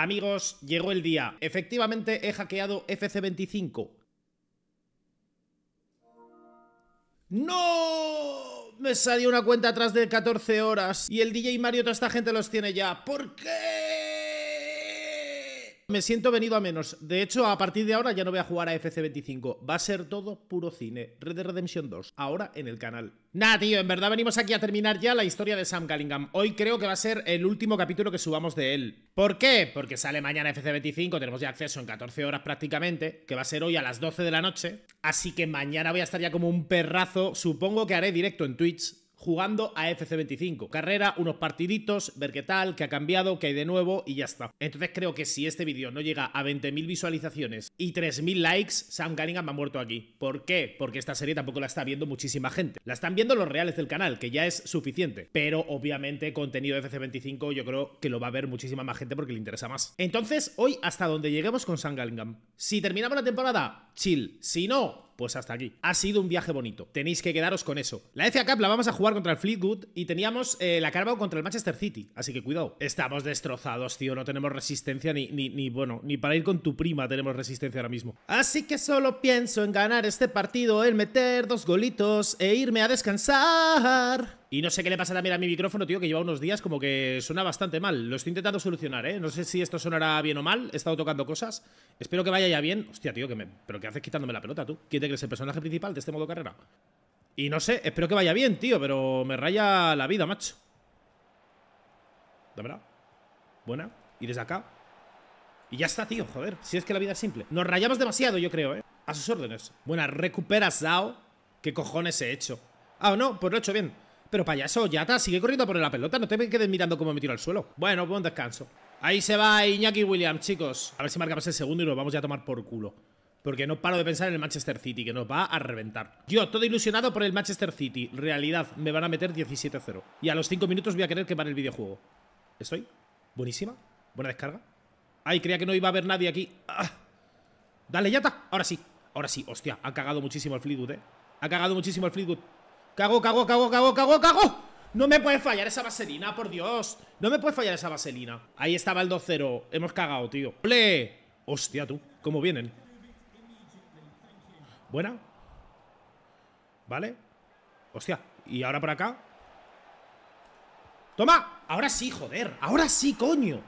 Amigos, llegó el día. Efectivamente, he hackeado FC25. ¡No! Me salió una cuenta atrás de 14 horas y el DJ Mario toda esta gente los tiene ya. ¿Por qué? me siento venido a menos. De hecho, a partir de ahora ya no voy a jugar a FC25. Va a ser todo puro cine. Red de Redemption 2, ahora en el canal. Nah, tío, en verdad venimos aquí a terminar ya la historia de Sam Callingham Hoy creo que va a ser el último capítulo que subamos de él. ¿Por qué? Porque sale mañana FC25, tenemos ya acceso en 14 horas prácticamente, que va a ser hoy a las 12 de la noche. Así que mañana voy a estar ya como un perrazo. Supongo que haré directo en Twitch jugando a FC25. Carrera, unos partiditos, ver qué tal, qué ha cambiado, qué hay de nuevo y ya está. Entonces creo que si este vídeo no llega a 20.000 visualizaciones y 3.000 likes, Sam me ha muerto aquí. ¿Por qué? Porque esta serie tampoco la está viendo muchísima gente. La están viendo los reales del canal, que ya es suficiente. Pero obviamente contenido de FC25 yo creo que lo va a ver muchísima más gente porque le interesa más. Entonces, hoy hasta donde lleguemos con Sam Gallingham. Si terminamos la temporada, chill. Si no, pues hasta aquí. Ha sido un viaje bonito. Tenéis que quedaros con eso. La FA Cup la vamos a jugar contra el Fleetwood y teníamos eh, la Carabao contra el Manchester City. Así que cuidado. Estamos destrozados, tío. No tenemos resistencia ni, ni, ni, bueno, ni para ir con tu prima tenemos resistencia ahora mismo. Así que solo pienso en ganar este partido, en meter dos golitos e irme a descansar. Y no sé qué le pasa también a mi micrófono, tío, que lleva unos días como que suena bastante mal. Lo estoy intentando solucionar, ¿eh? No sé si esto sonará bien o mal. He estado tocando cosas. Espero que vaya ya bien. Hostia, tío, que me... ¿pero qué haces quitándome la pelota, tú? ¿Quién te crees el personaje principal de este modo carrera? Y no sé, espero que vaya bien, tío, pero me raya la vida, macho. ¿De verdad? Buena. Y desde acá. Y ya está, tío, joder. Si es que la vida es simple. Nos rayamos demasiado, yo creo, ¿eh? A sus órdenes. Buena, recuperas Dao ¿Qué cojones he hecho? Ah, no, pues lo he hecho bien. Pero payaso, Yata, sigue corriendo por la pelota. No te quedes mirando cómo me tiro al suelo. Bueno, buen pues descanso. Ahí se va Iñaki Williams, chicos. A ver si marcamos el segundo y nos vamos ya a tomar por culo. Porque no paro de pensar en el Manchester City, que nos va a reventar. Yo, todo ilusionado por el Manchester City. Realidad, me van a meter 17-0. Y a los 5 minutos voy a querer quemar el videojuego. ¿Estoy? Buenísima. Buena descarga. Ay, creía que no iba a haber nadie aquí. Ah. Dale, Yata. Ahora sí. Ahora sí. Hostia, ha cagado muchísimo el Fleetwood, eh. Ha cagado muchísimo el Fleetwood. Cago, cago, cago, cago, cago, cago. No me puede fallar esa vaselina, por Dios. No me puede fallar esa vaselina. Ahí estaba el 2-0. Hemos cagado, tío. ple, Hostia, tú. ¿Cómo vienen? Buena. Vale. Hostia. ¿Y ahora por acá? ¡Toma! Ahora sí, joder. Ahora sí, coño.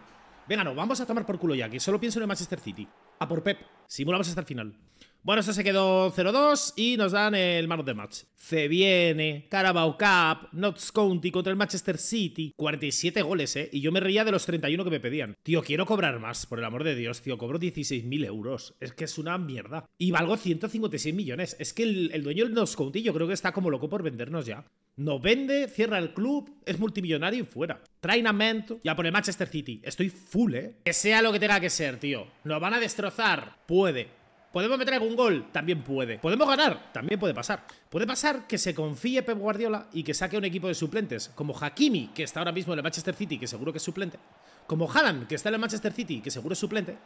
Venga, no, vamos a tomar por culo ya, que solo pienso en el Manchester City. A por Pep. Simulamos hasta el final. Bueno, eso se quedó 0-2 y nos dan el man of the match. Se viene Carabao Cup, Notts County contra el Manchester City. 47 goles, ¿eh? Y yo me reía de los 31 que me pedían. Tío, quiero cobrar más, por el amor de Dios, tío. Cobro 16.000 euros. Es que es una mierda. Y valgo 156 millones. Es que el, dueño del Notts County yo creo que está como loco por vendernos ya. No vende, cierra el club, es multimillonario y fuera. Trainamento, ya por el Manchester City. Estoy full, ¿eh? Que sea lo que tenga que ser, tío. ¿Nos van a destrozar? Puede ¿Podemos meter algún gol? También puede. ¿Podemos ganar? También puede pasar. Puede pasar que se confíe Pep Guardiola y que saque un equipo de suplentes, como Hakimi, que está ahora mismo en el Manchester City, que seguro que es suplente, como Haaland, que está en el Manchester City, que seguro es suplente,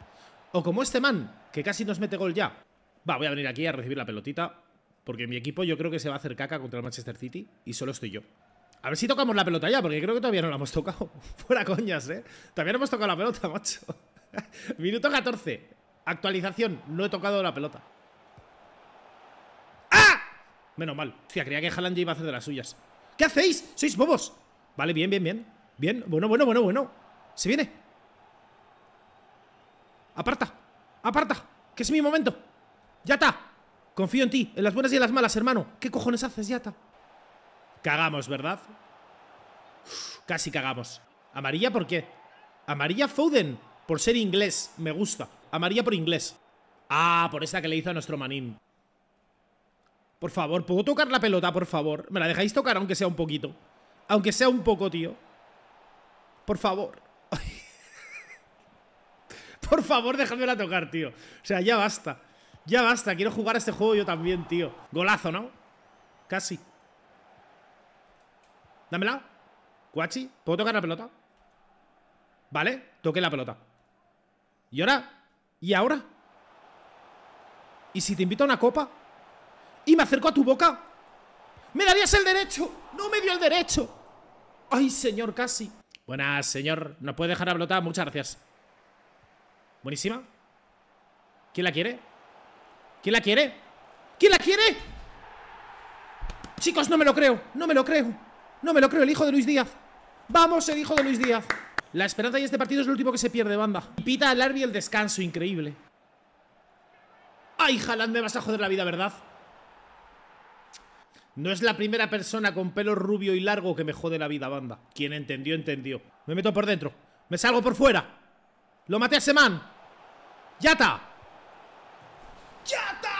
o como este man, que casi nos mete gol ya. Va, voy a venir aquí a recibir la pelotita, porque mi equipo yo creo que se va a hacer caca contra el Manchester City y solo estoy yo. A ver si tocamos la pelota ya, porque creo que todavía no la hemos tocado. Fuera coñas, ¿eh? ¿También no hemos tocado la pelota, macho. Minuto 14. Actualización, no he tocado la pelota. ¡Ah! Menos mal. Hostia, creía que Haaland iba a hacer de las suyas. ¿Qué hacéis? ¡Sois bobos! Vale, bien, bien, bien. Bien, bueno, bueno, bueno, bueno. Se viene. Aparta. Aparta. Que es mi momento. Yata. Confío en ti, en las buenas y en las malas, hermano. ¿Qué cojones haces, Yata? Cagamos, ¿verdad? casi cagamos. ¿Amarilla por qué? Amarilla Foden. Por ser inglés. Me gusta. Amarilla por inglés. Ah, por esa que le hizo a nuestro manín. Por favor, ¿puedo tocar la pelota, por favor? ¿Me la dejáis tocar aunque sea un poquito? Aunque sea un poco, tío. Por favor. por favor, déjamela tocar, tío. O sea, ya basta. Ya basta, quiero jugar a este juego yo también, tío. Golazo, ¿no? Casi. Dámela. Guachi, ¿puedo tocar la pelota? Vale, toqué la pelota. ¿Y ahora? ¿Y ahora? ¿Y si te invito a una copa? ¿Y me acerco a tu boca? ¿Me darías el derecho? No me dio el derecho. Ay, señor, casi. Buenas, señor. ¿Nos puede dejar a blotar, Muchas gracias. Buenísima. ¿Quién la quiere? ¿Quién la quiere? ¿Quién la quiere? Chicos, no me lo creo. No me lo creo. No me lo creo, el hijo de Luis Díaz. Vamos, el hijo de Luis Díaz. La esperanza y este partido es lo último que se pierde, banda. Y pita al Arby el descanso, increíble. ¡Ay, Jalan, me vas a joder la vida, ¿verdad? No es la primera persona con pelo rubio y largo que me jode la vida, banda. Quien entendió, entendió. Me meto por dentro. Me salgo por fuera. Lo maté a ese man. ¡Yata! ¡Yata!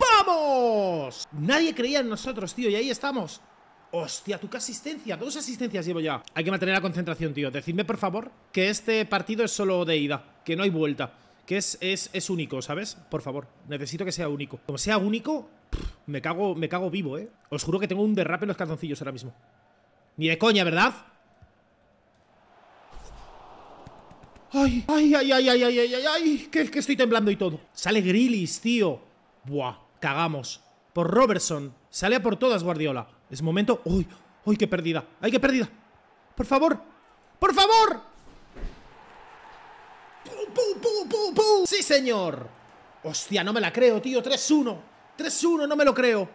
¡Vamos! Nadie creía en nosotros, tío, y ahí estamos. Hostia, ¿tú qué asistencia? Dos asistencias llevo ya. Hay que mantener la concentración, tío. Decidme, por favor, que este partido es solo de ida, que no hay vuelta. Que es, es, es único, ¿sabes? Por favor, necesito que sea único. Como sea único, me, cago, me cago vivo, ¿eh? Os juro que tengo un derrape en los calzoncillos ahora mismo. Ni de coña, ¿verdad? Ay, ay, ay, ay, ay, ay, ay, ay, que, que estoy temblando y todo. Sale Grillis, tío. Buah, cagamos. Por Robertson. Sale a por todas, Guardiola. Es momento... ¡Uy! ¡Uy, qué pérdida! ¡Ay, qué pérdida! ¡Por favor! ¡Por favor! ¡Pum, sí señor! ¡Hostia, no me la creo, tío! ¡3-1! ¡3-1, no me lo creo!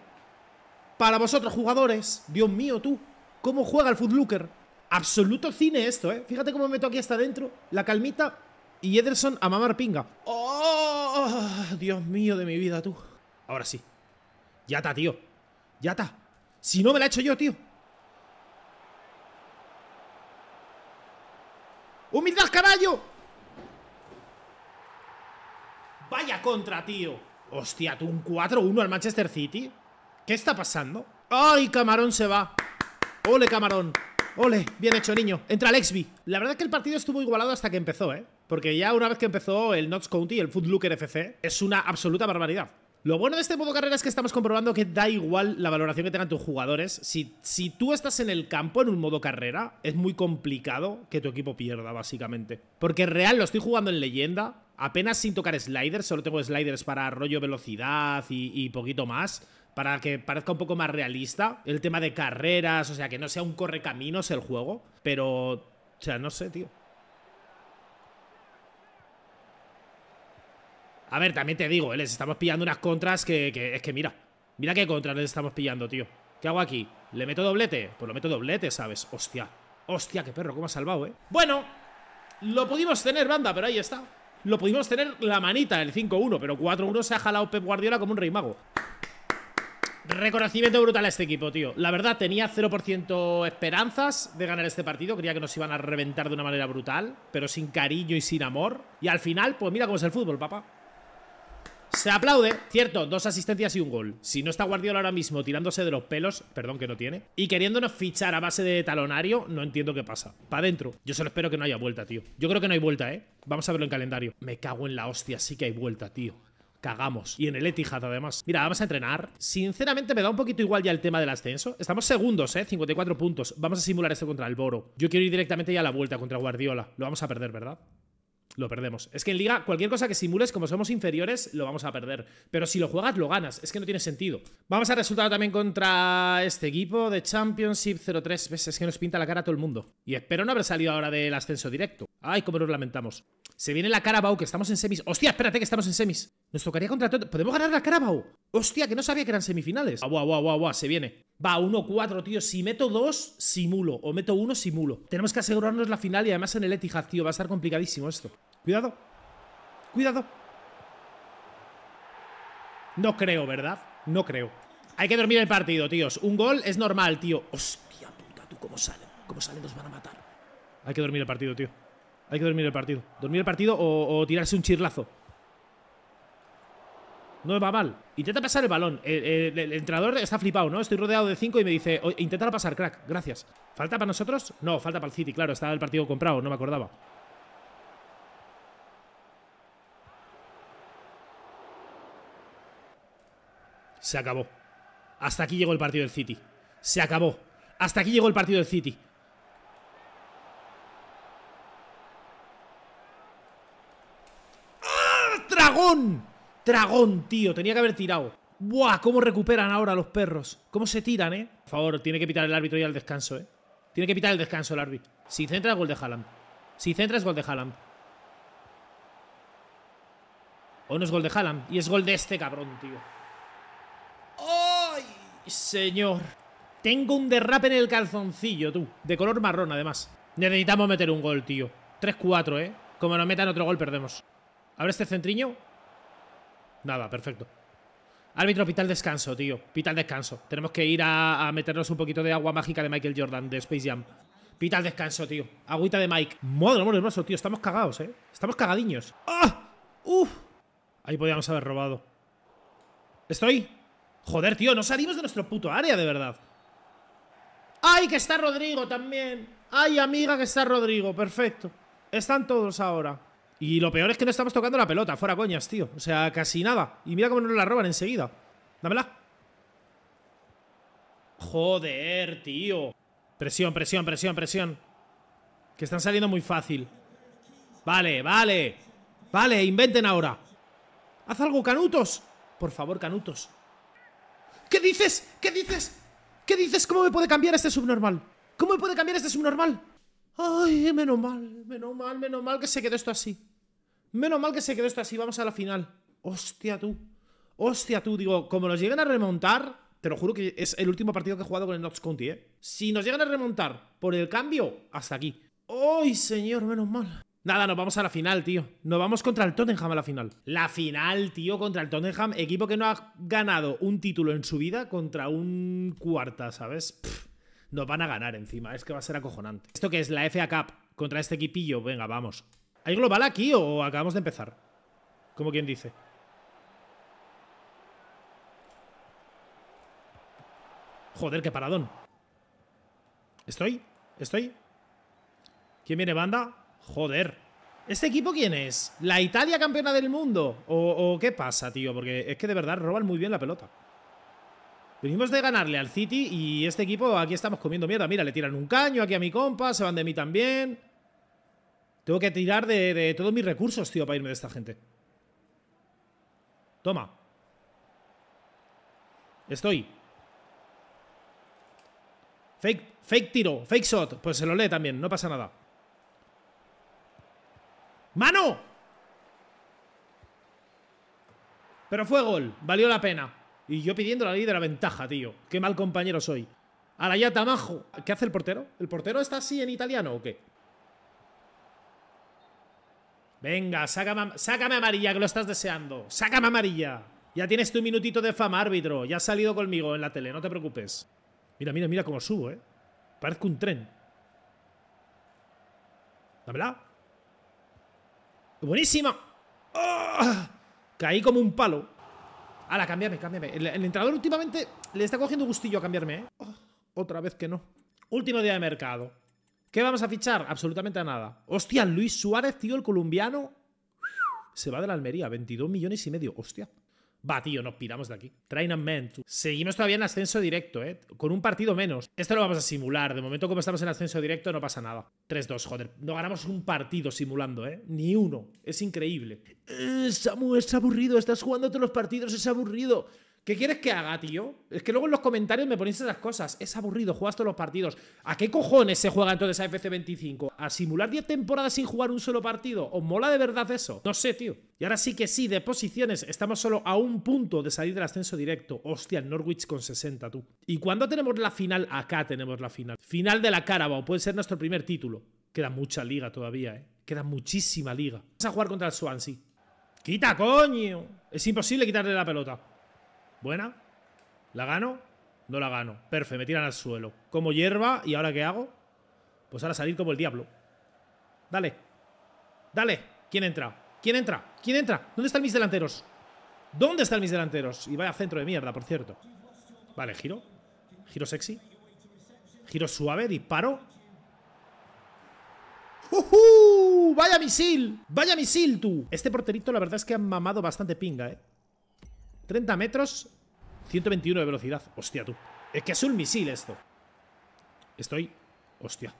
Para vosotros, jugadores. Dios mío, tú. ¿Cómo juega el Footlooker? Absoluto cine esto, ¿eh? Fíjate cómo me meto aquí hasta adentro. La calmita y Ederson a mamar pinga. ¡Oh! Dios mío de mi vida, tú. Ahora sí. Ya está, tío. Ya está. Si no me la he hecho yo, tío. ¡Humildad, caballo. Vaya contra, tío. Hostia, tú un 4-1 al Manchester City. ¿Qué está pasando? ¡Ay, Camarón se va! ¡Ole, Camarón! ¡Ole! Bien hecho, niño. Entra Lexby. La verdad es que el partido estuvo igualado hasta que empezó, ¿eh? Porque ya una vez que empezó el Notts County, el Footlooker FC, es una absoluta barbaridad. Lo bueno de este modo carrera es que estamos comprobando que da igual la valoración que tengan tus jugadores. Si, si tú estás en el campo en un modo carrera, es muy complicado que tu equipo pierda, básicamente. Porque en real lo estoy jugando en leyenda, apenas sin tocar sliders, solo tengo sliders para rollo velocidad y, y poquito más para que parezca un poco más realista. El tema de carreras, o sea, que no sea un correcaminos el juego. Pero, o sea, no sé, tío. A ver, también te digo, ¿eh? les estamos pillando unas contras que, que, Es que mira, mira qué contras les estamos pillando, tío ¿Qué hago aquí? ¿Le meto doblete? Pues lo meto doblete, ¿sabes? Hostia, hostia, qué perro, cómo ha salvado, ¿eh? Bueno, lo pudimos tener, banda, pero ahí está Lo pudimos tener la manita, el 5-1 Pero 4-1 se ha jalado Pep Guardiola como un rey mago Reconocimiento brutal a este equipo, tío. La verdad, tenía 0% esperanzas de ganar este partido. Creía que nos iban a reventar de una manera brutal, pero sin cariño y sin amor. Y al final, pues mira cómo es el fútbol, papá. Se aplaude, cierto, dos asistencias y un gol. Si no está Guardiola ahora mismo tirándose de los pelos, perdón que no tiene, y queriéndonos fichar a base de talonario, no entiendo qué pasa. Pa' adentro. Yo solo espero que no haya vuelta, tío. Yo creo que no hay vuelta, ¿eh? Vamos a verlo en calendario. Me cago en la hostia, sí que hay vuelta, tío cagamos. Y en el Etihad, además. Mira, vamos a entrenar. Sinceramente, me da un poquito igual ya el tema del ascenso. Estamos segundos, ¿eh? 54 puntos. Vamos a simular esto contra el Boro. Yo quiero ir directamente ya a la vuelta contra Guardiola. Lo vamos a perder, ¿verdad? lo perdemos. Es que en liga, cualquier cosa que simules, como somos inferiores, lo vamos a perder. Pero si lo juegas, lo ganas. Es que no tiene sentido. Vamos a resultado también contra este equipo de Championship 03. 3 ¿Ves? Es que nos pinta la cara a todo el mundo. Y espero no haber salido ahora del ascenso directo. Ay, cómo nos lamentamos. Se viene la Carabao, que estamos en semis. ¡Hostia, espérate que estamos en semis! Nos tocaría contra todo. ¿Podemos ganar la Carabao? ¡Hostia, que no sabía que eran semifinales! ¡Guau, guau, guau, guau! Se viene. Va, 1-4, tío. Si meto 2, simulo. O meto 1, simulo. Tenemos que asegurarnos la final y además en el Etihad, tío. Va a estar complicadísimo esto. Cuidado. Cuidado. No creo, ¿verdad? No creo. Hay que dormir el partido, tíos. Un gol es normal, tío. Hostia puta, tú cómo salen. Cómo salen, nos van a matar. Hay que dormir el partido, tío. Hay que dormir el partido. Dormir el partido o, tirarse un chirlazo. No va mal. Intenta pasar el balón. El, entrenador está flipado, ¿no? Estoy rodeado de cinco y me dice, intenta pasar, crack. Gracias. ¿Falta para nosotros? No, falta para el City, claro. Está el partido comprado, no me acordaba. Se acabó. Hasta aquí llegó el partido del City. Se acabó. Hasta aquí llegó el partido del City. ¡Ah! ¡Dragón! ¡Dragón, tío! Tenía que haber tirado. ¡Buah! ¿Cómo recuperan ahora los perros? ¿Cómo se tiran, eh? Por favor, tiene que pitar el árbitro ya el descanso, eh. Tiene que pitar el descanso el árbitro. Si centra, gol de Haaland. Si centra, es gol de Haaland. O no es gol de Haaland. Y es gol de este cabrón, tío señor. Tengo un derrape en el calzoncillo, tú. De color marrón, además. Necesitamos meter un gol, tío. 3-4, ¿eh? Como nos metan otro gol, perdemos. ¿Abre este centriño? Nada, perfecto. Árbitro, pita descanso, tío. Pita descanso. Tenemos que ir a, meternos un poquito de agua mágica de Michael Jordan, de Space Jam. Pita descanso, tío. Agüita de Mike. Madre hermoso, tío. Estamos cagados, ¿eh? Estamos cagadiños. ¡Ah! ¡Uf! Ahí podíamos haber robado. ¿Estoy? Joder, tío, no salimos de nuestro puto área, de verdad. ¡Ay, que está Rodrigo también! ¡Ay, amiga, que está Rodrigo! Perfecto. Están todos ahora. Y lo peor es que no estamos tocando la pelota. Fuera coñas, tío. O sea, casi nada. Y mira cómo nos la roban enseguida. Dámela. Joder, tío. Presión, presión, presión, presión. Que están saliendo muy fácil. Vale, vale. Vale, inventen ahora. Haz algo, Canutos. Por favor, Canutos. ¿Qué dices? ¿Qué dices? ¿Qué dices? ¿Cómo me puede cambiar este subnormal? ¿Cómo me puede cambiar este subnormal? Ay, menos mal, menos mal, menos mal que se quedó esto así. Menos mal que se quedó esto así, vamos a la final. Hostia tú. Hostia tú, digo, como nos lleguen a remontar, te lo juro que es el último partido que he jugado con el Knox County, ¿eh? Si nos llegan a remontar por el cambio, hasta aquí. ¡Ay, señor, menos mal! Nada, nos vamos a la final, tío. Nos vamos contra el Tottenham a la final. La final, tío, contra el Tottenham. Equipo que no ha ganado un título en su vida contra un cuarta, ¿sabes? nos van a ganar encima. Es que va a ser acojonante. ¿Esto que es? La FA Cup contra este equipillo. Venga, vamos. ¿Hay global aquí o acabamos de empezar? Como quien dice. Joder, qué paradón. ¿Estoy? ¿Estoy? ¿Quién viene, banda? Joder. ¿Este equipo quién es? ¿La Italia campeona del mundo? ¿O, qué pasa, tío? Porque es que de verdad roban muy bien la pelota. Venimos de ganarle al City y este equipo aquí estamos comiendo mierda. Mira, le tiran un caño aquí a mi compa, se van de mí también. Tengo que tirar de, de todos mis recursos, tío, para irme de esta gente. Toma. Estoy. Fake, fake tiro, fake shot. Pues se lo lee también, no pasa nada. ¡Mano! Pero fue gol, valió la pena. Y yo pidiendo la ley de la ventaja, tío. Qué mal compañero soy. ya tamajo. ¿Qué hace el portero? ¿El portero está así en italiano o qué? Venga, sácame, sácame amarilla, que lo estás deseando. Sácame amarilla. Ya tienes tu minutito de fama, árbitro. Ya has salido conmigo en la tele, no te preocupes. Mira, mira, mira cómo subo, ¿eh? Parezco un tren. Dámela. Buenísima. ¡Ah! Caí como un palo. Ala, cámbiame, cámbiame. El, el, entrenador últimamente le está cogiendo gustillo a cambiarme, ¿eh? ah, otra vez que no. Último día de mercado. ¿Qué vamos a fichar? Absolutamente a nada. Hostia, Luis Suárez, tío, el colombiano. Se va de la Almería, 22 millones y medio. Hostia. Va, tío, nos piramos de aquí. Train and Men. Seguimos todavía en ascenso directo, ¿eh? Con un partido menos. Esto lo vamos a simular. De momento, como estamos en ascenso directo, no pasa nada. 3-2, joder. No ganamos un partido simulando, ¿eh? Ni uno. Es increíble. Eh, Samu, es aburrido. Estás jugando todos los partidos. Es aburrido. ¿Qué quieres que haga, tío? Es que luego en los comentarios me ponéis esas cosas. Es aburrido, juegas todos los partidos. ¿A qué cojones se juega entonces a fc 25? ¿A simular 10 temporadas sin jugar un solo partido? ¿Os mola de verdad eso? No sé, tío. Y ahora sí que sí, de posiciones. Estamos solo a un punto de salir del ascenso directo. Hostia, Norwich con 60, tú. ¿Y cuándo tenemos la final? Acá tenemos la final. Final de la Carabao. Puede ser nuestro primer título. Queda mucha liga todavía, ¿eh? Queda muchísima liga. Vamos a jugar contra el Swansea. ¡Quita, coño! Es imposible quitarle la pelota. Buena. ¿La gano? No la gano. perfecto, me tiran al suelo. Como hierba, ¿y ahora qué hago? Pues ahora salir como el diablo. Dale. Dale. ¿Quién entra? ¿Quién entra? ¿Quién entra? ¿Dónde están mis delanteros? ¿Dónde están mis delanteros? Y vaya centro de mierda, por cierto. Vale, giro. Giro sexy. Giro suave, disparo. paro ¡Vaya misil! ¡Vaya misil, tú! Este porterito, la verdad es que ha mamado bastante pinga, ¿eh? 30 metros, 121 de velocidad. Hostia, tú. Es que es un misil esto. Estoy... Hostia.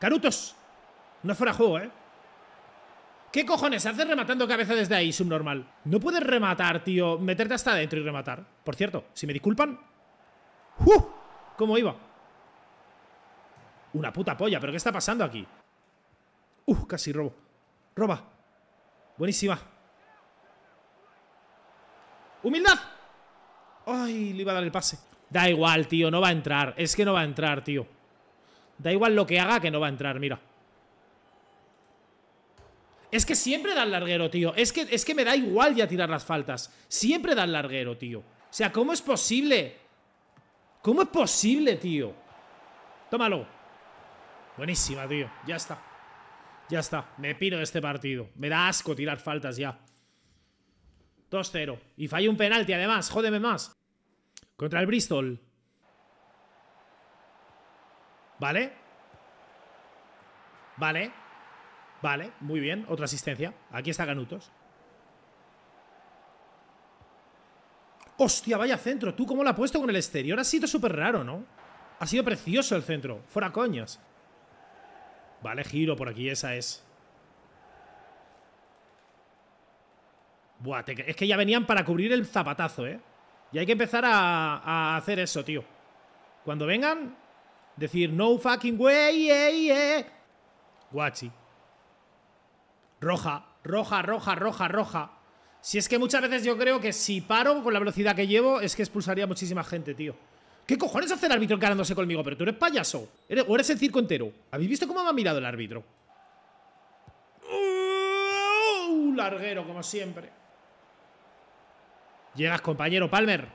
¡Carutos! No fuera juego, ¿eh? ¿Qué cojones haces rematando cabeza desde ahí, subnormal? No puedes rematar, tío. Meterte hasta adentro y rematar. Por cierto, si me disculpan... ¡Uh! ¿Cómo iba? Una puta polla, ¿pero qué está pasando aquí? ¡Uh! Casi robo. Roba. Buenísima. ¡Humildad! ¡Ay! Le iba a dar el pase. Da igual, tío. No va a entrar. Es que no va a entrar, tío. Da igual lo que haga que no va a entrar, mira. Es que siempre el larguero, tío. Es que, es que me da igual ya tirar las faltas. Siempre el larguero, tío. O sea, ¿cómo es posible? ¿Cómo es posible, tío? Tómalo. Buenísima, tío. Ya está. Ya está. Me piro de este partido. Me da asco tirar faltas ya. 2-0. Y fallo un penalti además, jódeme más. Contra el Bristol. Vale. Vale. Vale, muy bien. Otra asistencia. Aquí está Canutos. Hostia, vaya centro. ¿Tú cómo la ha puesto con el exterior? Ha sido súper raro, ¿no? Ha sido precioso el centro. Fuera coñas. Vale, giro por aquí. Esa es. Buah, es que ya venían para cubrir el zapatazo, ¿eh? Y hay que empezar a, hacer eso, tío. Cuando vengan, decir no fucking way, eh eh. Guachi. Roja, roja, roja, roja, roja. Si es que muchas veces yo creo que si paro con la velocidad que llevo, es que expulsaría muchísima gente, tío. ¿Qué cojones hace el árbitro encarándose conmigo? Pero tú eres payaso. o eres el circo entero. ¿Habéis visto cómo me ha mirado el árbitro? Uh, larguero, como siempre. Llegas, compañero, Palmer.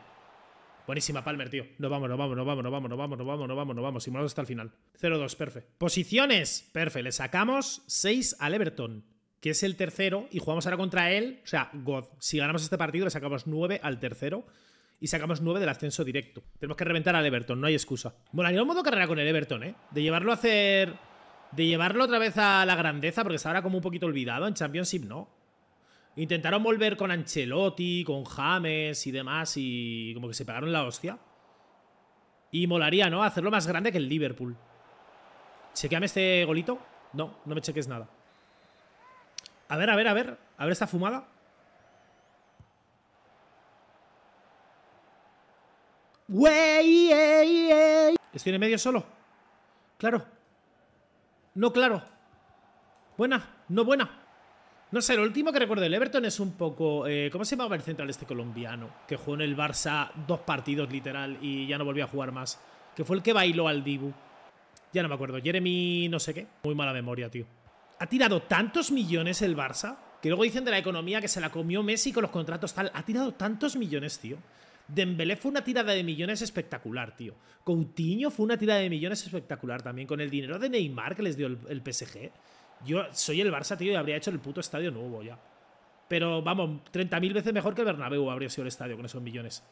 Buenísima, Palmer, tío. No vamos, no vamos, no vamos, no vamos, no vamos, no vamos, no vamos, no vamos. Simulamos hasta el final. 0-2, perfecto. Posiciones, perfecto. Le sacamos 6 al Everton, que es el tercero, y jugamos ahora contra él. O sea, God. Si ganamos este partido, le sacamos 9 al tercero y sacamos 9 del ascenso directo. Tenemos que reventar al Everton, no hay excusa. Bueno, hay un modo carrera con el Everton, ¿eh? De llevarlo a hacer... De llevarlo otra vez a la grandeza, porque está ahora como un poquito olvidado. En Championship no. Intentaron volver con Ancelotti, con James y demás, y como que se pegaron la hostia. Y molaría, ¿no? Hacerlo más grande que el Liverpool. Chequeame este golito. No, no me cheques nada. A ver, a ver, a ver. A ver esta fumada. Wey, Estoy en medio solo. Claro. No, claro. Buena, no buena. No sé, lo último que recuerdo el Everton es un poco. Eh, ¿Cómo se llamaba el central este colombiano? Que jugó en el Barça dos partidos literal y ya no volvió a jugar más. Que fue el que bailó al Dibu. Ya no me acuerdo. Jeremy, no sé qué. Muy mala memoria, tío. Ha tirado tantos millones el Barça. Que luego dicen de la economía que se la comió Messi con los contratos tal. Ha tirado tantos millones, tío. Dembélé fue una tirada de millones espectacular, tío. Coutinho fue una tirada de millones espectacular también. Con el dinero de Neymar que les dio el PSG. Yo soy el Barça, tío, y habría hecho el puto estadio nuevo ya. Pero vamos, 30.000 veces mejor que el Bernabéu habría sido el estadio con esos millones.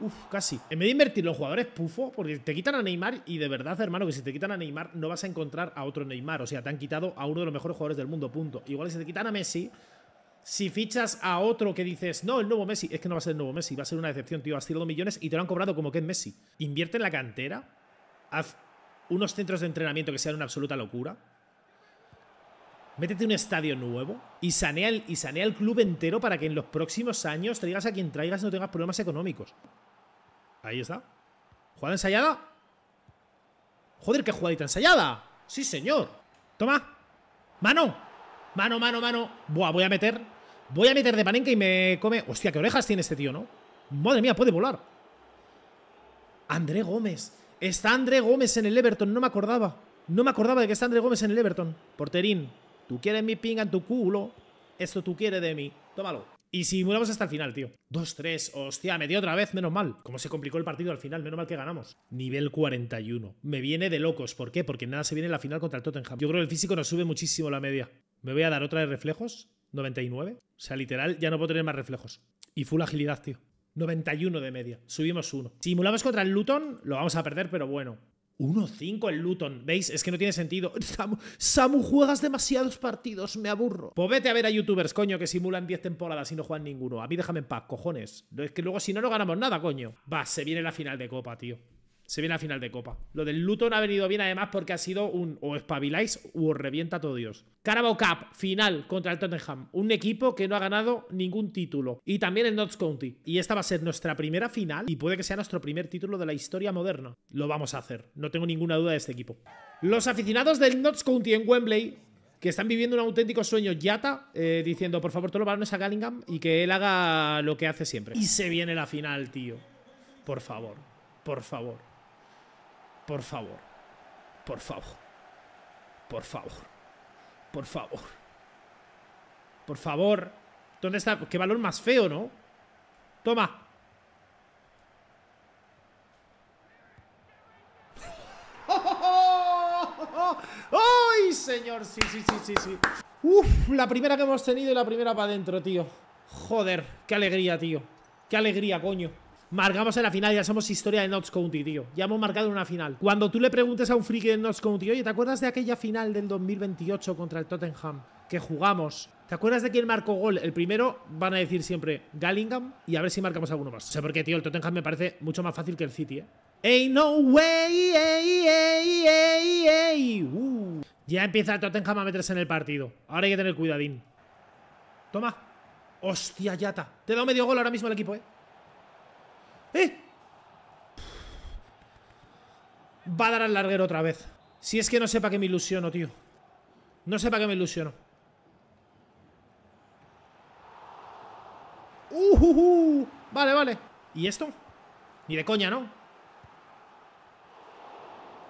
Uf, casi. En vez de invertir los jugadores pufo, porque te quitan a Neymar y de verdad, hermano, que si te quitan a Neymar no vas a encontrar a otro Neymar. O sea, te han quitado a uno de los mejores jugadores del mundo, punto. Igual si te quitan a Messi, si fichas a otro que dices, no, el nuevo Messi, es que no va a ser el nuevo Messi, va a ser una decepción, tío. Has tirado millones y te lo han cobrado como que es Messi. Invierte en la cantera, haz unos centros de entrenamiento que sean una absoluta locura. Métete un estadio nuevo y sanea, el, club entero para que en los próximos años traigas a quien traigas y no tengas problemas económicos. Ahí está. ¿Jugada ensayada? Joder, qué jugadita ensayada. Sí, señor. Toma. Mano. Mano, mano, mano. voy a meter. Voy a meter de panenca y me come. Hostia, qué orejas tiene este tío, ¿no? Madre mía, puede volar. André Gómez. Está André Gómez en el Everton, no me acordaba. No me acordaba de que está André Gómez en el Everton. Porterín, tú quieres mi pinga en tu culo. Esto tú quieres de mí. Tómalo. Y simulamos hasta el final, tío. Dos tres. Hostia, me dio otra vez, menos mal. Como se complicó el partido al final, menos mal que ganamos. Nivel 41. Me viene de locos. ¿Por qué? Porque nada se viene en la final contra el Tottenham. Yo creo que el físico nos sube muchísimo la media. Me voy a dar otra de reflejos. 99. O sea, literal, ya no puedo tener más reflejos. Y full agilidad, tío. 91 de media. Subimos uno. Simulamos contra el Luton, lo vamos a perder, pero bueno. 1-5 el Luton, ¿veis? Es que no tiene sentido. Samu, Samu, juegas demasiados partidos, me aburro. Pues vete a ver a youtubers, coño, que simulan 10 temporadas y no juegan ninguno. A mí déjame en paz, cojones. Es que luego si no, no ganamos nada, coño. Va, se viene la final de Copa, tío se viene a final de copa. Lo del Luton ha venido bien además porque ha sido un o espabiláis o revienta todo Dios. Carabao Cup, final contra el Tottenham. Un equipo que no ha ganado ningún título. Y también el Notts County. Y esta va a ser nuestra primera final y puede que sea nuestro primer título de la historia moderna. Lo vamos a hacer. No tengo ninguna duda de este equipo. Los aficionados del Notts County en Wembley que están viviendo un auténtico sueño Yata, eh, diciendo, por favor, todos los balones a Gallingham y que él haga lo que hace siempre. Y se viene la final, tío. Por favor, por favor. Por favor. Por favor. Por favor. Por favor. Por favor. ¿Dónde está? Qué valor más feo, ¿no? Toma. ¡Ay, señor! Sí, sí, sí, sí, sí. Uf, la primera que hemos tenido y la primera para adentro, tío. Joder, qué alegría, tío. Qué alegría, coño. Marcamos en la final, ya somos historia de Notts County, tío. Ya hemos marcado una final. Cuando tú le preguntes a un friki de Notts County, oye, ¿te acuerdas de aquella final del 2028 contra el Tottenham que jugamos? ¿Te acuerdas de quién marcó gol? El primero van a decir siempre Gallingham y a ver si marcamos alguno más. O sea, qué, tío, el Tottenham me parece mucho más fácil que el City, ¿eh? ¡Ey, no way! ¡Ey, ey, ey, ey! Uh. Ya empieza el Tottenham a meterse en el partido. Ahora hay que tener cuidadín. Toma. Hostia, Yata. Te he medio gol ahora mismo el equipo, ¿eh? ¡Eh! Va a dar al larguero otra vez. Si es que no sepa que me ilusiono, tío. No sepa que me ilusiono. Uh, Vale, vale. ¿Y esto? Ni de coña, ¿no?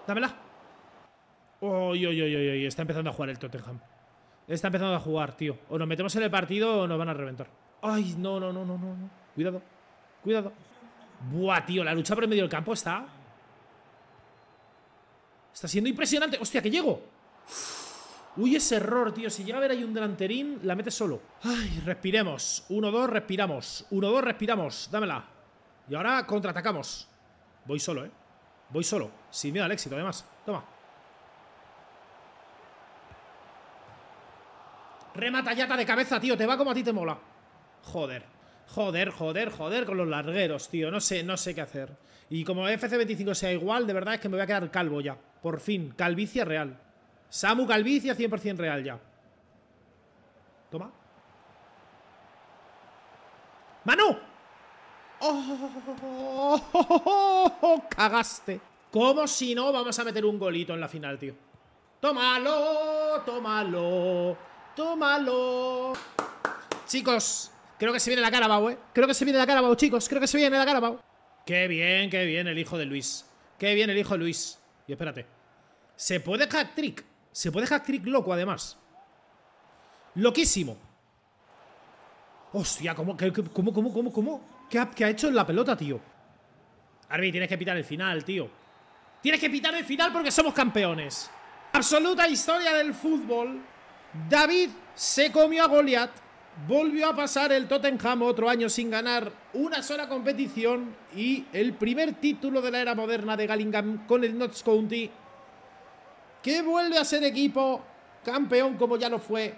Dámela. Uy, uy, uy, Está empezando a jugar el Tottenham. Está empezando a jugar, tío. O nos metemos en el partido o nos van a reventar. Ay, no, no, no, no, no. Cuidado. Cuidado. Buah, tío, la lucha por el medio del campo está... Está siendo impresionante. ¡Hostia, que llego! Uy, ese error, tío. Si llega a ver ahí un delanterín, la metes solo. Ay, respiremos. Uno, dos, respiramos. Uno, dos, respiramos. Dámela. Y ahora contraatacamos. Voy solo, ¿eh? Voy solo. Sin miedo al éxito, además. Toma. Remata yata de cabeza, tío. Te va como a ti te mola. Joder. Joder, joder, joder con los largueros, tío. No sé, no sé qué hacer. Y como FC25 sea igual, de verdad es que me voy a quedar calvo ya. Por fin, Calvicia real. Samu calvicie 100% real ya. Toma. ¡Mano! ¡Oh! cagaste Como si no vamos a meter un golito en la final, tío? ¡Tómalo! ¡Tómalo! ¡Tómalo! Chicos, Creo que se viene la cara, Bau, eh. Creo que se viene la cara, Carabao, chicos. Creo que se viene la cara, Bau. Qué bien, qué bien el hijo de Luis. Qué bien el hijo de Luis. Y espérate. Se puede hack trick. Se puede hack trick loco, además. Loquísimo. Hostia, ¿cómo, cómo, cómo, cómo, cómo? ¿Qué ha, ¿Qué ha hecho en la pelota, tío? Arby, tienes que pitar el final, tío. Tienes que pitar el final porque somos campeones. Absoluta historia del fútbol. David se comió a Goliath. Volvió a pasar el Tottenham otro año sin ganar una sola competición y el primer título de la era moderna de Gallingham con el Notts County, que vuelve a ser equipo campeón como ya lo fue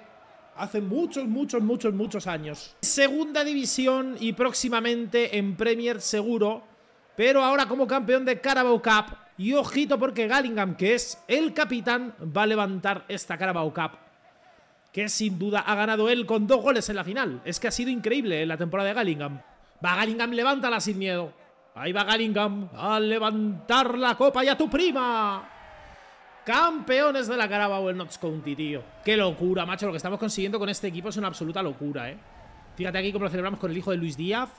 hace muchos, muchos, muchos, muchos años. Segunda división y próximamente en Premier seguro, pero ahora como campeón de Carabao Cup. Y ojito porque Gallingham, que es el capitán, va a levantar esta Carabao Cup que sin duda ha ganado él con dos goles en la final. Es que ha sido increíble la temporada de Gallingham. Va Gallingham, levántala sin miedo. Ahí va Gallingham a levantar la copa y a tu prima. Campeones de la Carabao el Notts County, tío. Qué locura, macho. Lo que estamos consiguiendo con este equipo es una absoluta locura, eh. Fíjate aquí cómo lo celebramos con el hijo de Luis Díaz.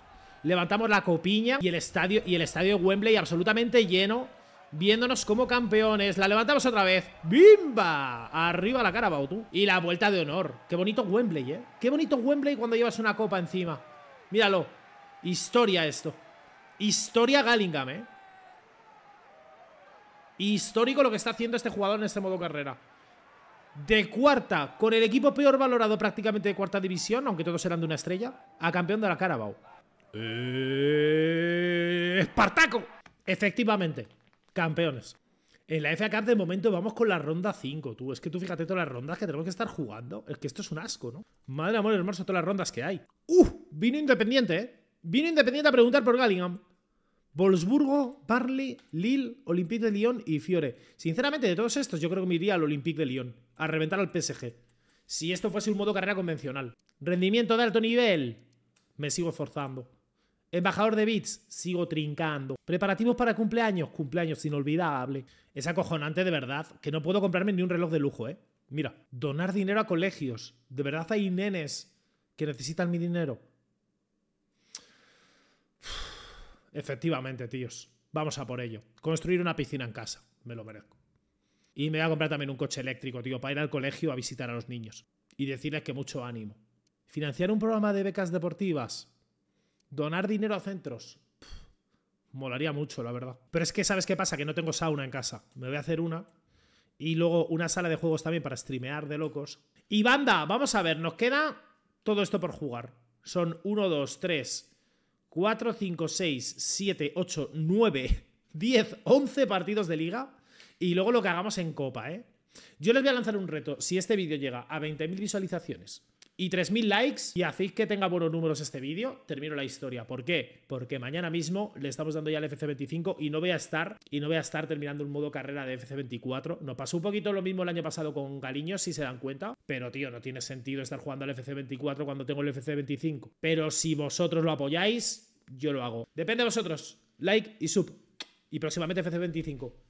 Levantamos la copiña y el estadio, y el estadio de Wembley absolutamente lleno viéndonos como campeones. La levantamos otra vez. ¡Bimba! Arriba la cara, tú Y la vuelta de honor. Qué bonito Wembley, ¿eh? Qué bonito Wembley cuando llevas una copa encima. Míralo. Historia esto. Historia Gallingham, ¿eh? Histórico lo que está haciendo este jugador en este modo carrera. De cuarta, con el equipo peor valorado prácticamente de cuarta división, aunque todos eran de una estrella, a campeón de la Carabao. Eh. ¡Espartaco! Efectivamente. Campeones. En la FA Cup de momento vamos con la ronda 5, tú. Es que tú fíjate todas las rondas que tenemos que estar jugando. Es que esto es un asco, ¿no? Madre amor hermoso, todas las rondas que hay. ¡Uh! Vino Independiente, ¿eh? Vino Independiente a preguntar por Gallingham. Wolfsburgo, Barley, Lille, Olympique de Lyon y Fiore. Sinceramente, de todos estos, yo creo que me iría al Olympique de Lyon. A reventar al PSG. Si esto fuese un modo carrera convencional. Rendimiento de alto nivel. Me sigo esforzando. Embajador de Bits, sigo trincando. Preparativos para cumpleaños, cumpleaños inolvidable. Es acojonante de verdad, que no puedo comprarme ni un reloj de lujo, ¿eh? Mira, donar dinero a colegios. De verdad hay nenes que necesitan mi dinero. Efectivamente, tíos. Vamos a por ello. Construir una piscina en casa. Me lo merezco. Y me voy a comprar también un coche eléctrico, tío, para ir al colegio a visitar a los niños. Y decirles que mucho ánimo. Financiar un programa de becas deportivas. Donar dinero a centros. molaría mucho, la verdad. Pero es que, ¿sabes qué pasa? Que no tengo sauna en casa. Me voy a hacer una. Y luego una sala de juegos también para streamear de locos. Y banda, vamos a ver, nos queda todo esto por jugar. Son 1, 2, 3, 4, 5, 6, 7, 8, 9, 10, 11 partidos de liga. Y luego lo que hagamos en copa, ¿eh? Yo les voy a lanzar un reto. Si este vídeo llega a 20.000 visualizaciones y 3.000 likes y hacéis que tenga buenos números este vídeo, termino la historia. ¿Por qué? Porque mañana mismo le estamos dando ya al FC25 y no voy a estar y no voy a estar terminando un modo carrera de FC24. Nos pasó un poquito lo mismo el año pasado con Galiño, si se dan cuenta, pero tío, no tiene sentido estar jugando al FC24 cuando tengo el FC25. Pero si vosotros lo apoyáis, yo lo hago. Depende de vosotros. Like y sub. Y próximamente FC25.